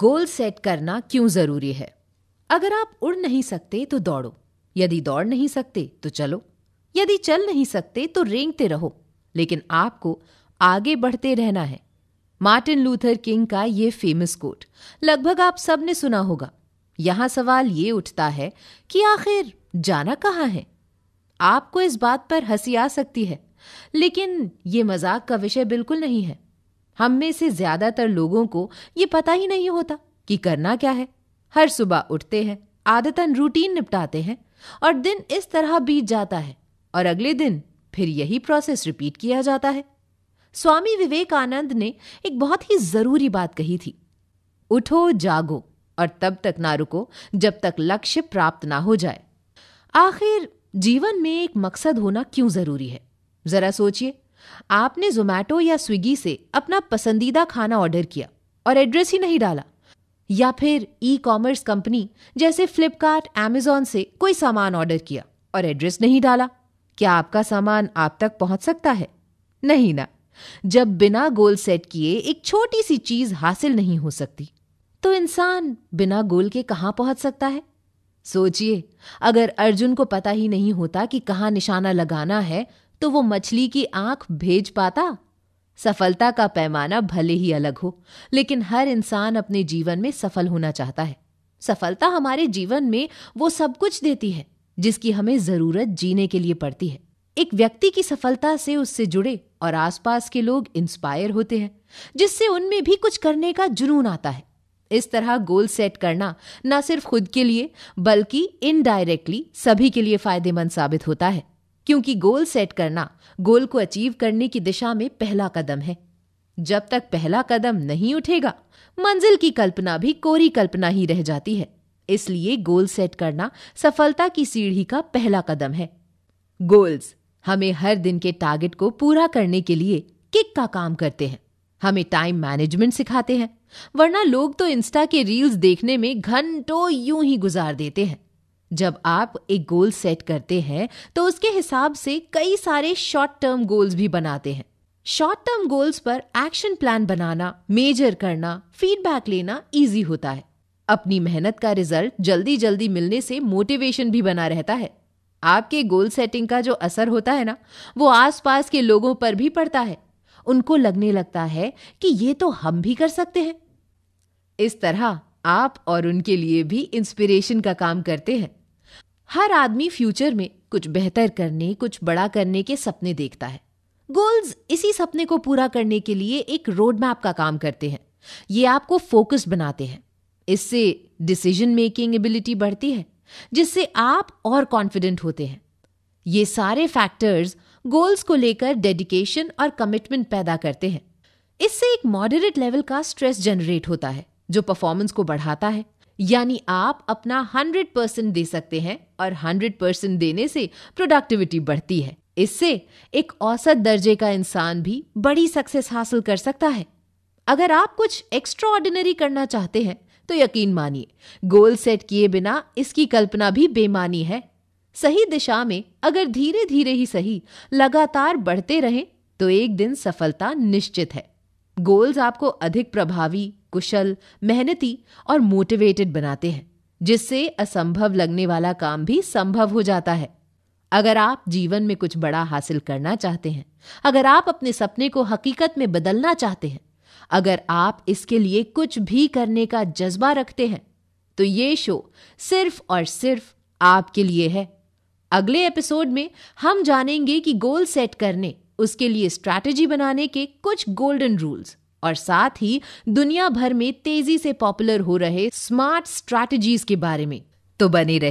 goal set करना क्यों जरूरी है अगर आप उड़ नहीं सकते तो दौड़ो यदि दौड़ नहीं सकते तो चलो यदि चल नहीं सकते तो रेंगते रहो लेकिन आपको आगे बढ़ते रहना है मार्टिन लूथर किंग का ये फेमस कोट लगभग आप सब ने सुना होगा यहां सवाल ये उठता है कि आखिर जाना कहाँ है आपको इस बात पर हंसी आ सकती है लेकिन ये मजाक का विषय बिल्कुल नहीं है हम में से ज्यादातर लोगों को ये पता ही नहीं होता कि करना क्या है हर सुबह उठते हैं आदतन रूटीन निपटाते हैं और दिन इस तरह बीत जाता है और अगले दिन फिर यही प्रोसेस रिपीट किया जाता है स्वामी विवेकानंद ने एक बहुत ही जरूरी बात कही थी उठो जागो और तब तक ना रुको जब तक लक्ष्य प्राप्त ना हो जाए आखिर जीवन में एक मकसद होना क्यों जरूरी है जरा सोचिए आपने जोमैटो या स्विगी से अपना पसंदीदा खाना ऑर्डर किया और एड्रेस ही नहीं डाला या फिर ई कॉमर्स कंपनी जैसे फ्लिपकार्ट अमेजोन से कोई सामान ऑर्डर किया और एड्रेस नहीं डाला क्या आपका सामान आप तक पहुंच सकता है नहीं ना जब बिना गोल सेट किए एक छोटी सी चीज हासिल नहीं हो सकती तो इंसान बिना गोल के कहां पहुंच सकता है सोचिए अगर अर्जुन को पता ही नहीं होता कि कहां निशाना लगाना है तो वो मछली की आंख भेज पाता सफलता का पैमाना भले ही अलग हो लेकिन हर इंसान अपने जीवन में सफल होना चाहता है सफलता हमारे जीवन में वो सब कुछ देती है जिसकी हमें जरूरत जीने के लिए पड़ती है एक व्यक्ति की सफलता से उससे जुड़े और आसपास के लोग इंस्पायर होते हैं जिससे उनमें भी कुछ करने का जुनून आता है इस तरह गोल सेट करना न सिर्फ खुद के लिए बल्कि इनडायरेक्टली सभी के लिए फायदेमंद साबित होता है क्योंकि गोल सेट करना गोल को अचीव करने की दिशा में पहला कदम है जब तक पहला कदम नहीं उठेगा मंजिल की कल्पना भी कोरी कल्पना ही रह जाती है इसलिए गोल सेट करना सफलता की सीढ़ी का पहला कदम है गोल्स हमें हर दिन के टारगेट को पूरा करने के लिए किक का काम करते हैं हमें टाइम मैनेजमेंट सिखाते हैं वरना लोग तो इंस्टा के रील्स देखने में घंटों यूं ही गुजार देते हैं जब आप एक गोल सेट करते हैं तो उसके हिसाब से कई सारे शॉर्ट टर्म गोल्स भी बनाते हैं शॉर्ट टर्म गोल्स पर एक्शन प्लान बनाना मेजर करना फीडबैक लेना इजी होता है अपनी मेहनत का रिजल्ट जल्दी जल्दी मिलने से मोटिवेशन भी बना रहता है आपके गोल सेटिंग का जो असर होता है ना वो आसपास के लोगों पर भी पड़ता है उनको लगने लगता है कि ये तो हम भी कर सकते हैं इस तरह आप और उनके लिए भी इंस्पिरेशन का काम करते हैं हर आदमी फ्यूचर में कुछ बेहतर करने कुछ बड़ा करने के सपने देखता है गोल्स इसी सपने को पूरा करने के लिए एक रोड मैप का काम करते हैं ये आपको फोकस बनाते हैं इससे डिसीजन मेकिंग एबिलिटी बढ़ती है जिससे आप और कॉन्फिडेंट होते हैं ये सारे फैक्टर्स गोल्स को लेकर डेडिकेशन और कमिटमेंट पैदा करते हैं इससे एक मॉडरेट लेवल का स्ट्रेस जनरेट होता है जो परफॉर्मेंस को बढ़ाता है यानी आप अपना 100 परसेंट दे सकते हैं और 100 परसेंट देने से प्रोडक्टिविटी बढ़ती है इससे एक औसत दर्जे का इंसान भी बड़ी सक्सेस हासिल कर सकता है अगर आप कुछ एक्स्ट्रा ऑर्डिनरी करना चाहते हैं तो यकीन मानिए गोल सेट किए बिना इसकी कल्पना भी बेमानी है सही दिशा में अगर धीरे धीरे ही सही लगातार बढ़ते रहें तो एक दिन सफलता निश्चित है गोल्स आपको अधिक प्रभावी कुशल मेहनती और मोटिवेटेड बनाते हैं जिससे असंभव लगने वाला काम भी संभव हो जाता है अगर आप जीवन में कुछ बड़ा हासिल करना चाहते हैं अगर आप अपने सपने को हकीकत में बदलना चाहते हैं अगर आप इसके लिए कुछ भी करने का जज्बा रखते हैं तो ये शो सिर्फ और सिर्फ आपके लिए है अगले एपिसोड में हम जानेंगे कि गोल सेट करने उसके लिए स्ट्रैटेजी बनाने के कुछ गोल्डन रूल्स और साथ ही दुनिया भर में तेजी से पॉपुलर हो रहे स्मार्ट स्ट्रैटेजीज के बारे में तो बने रहे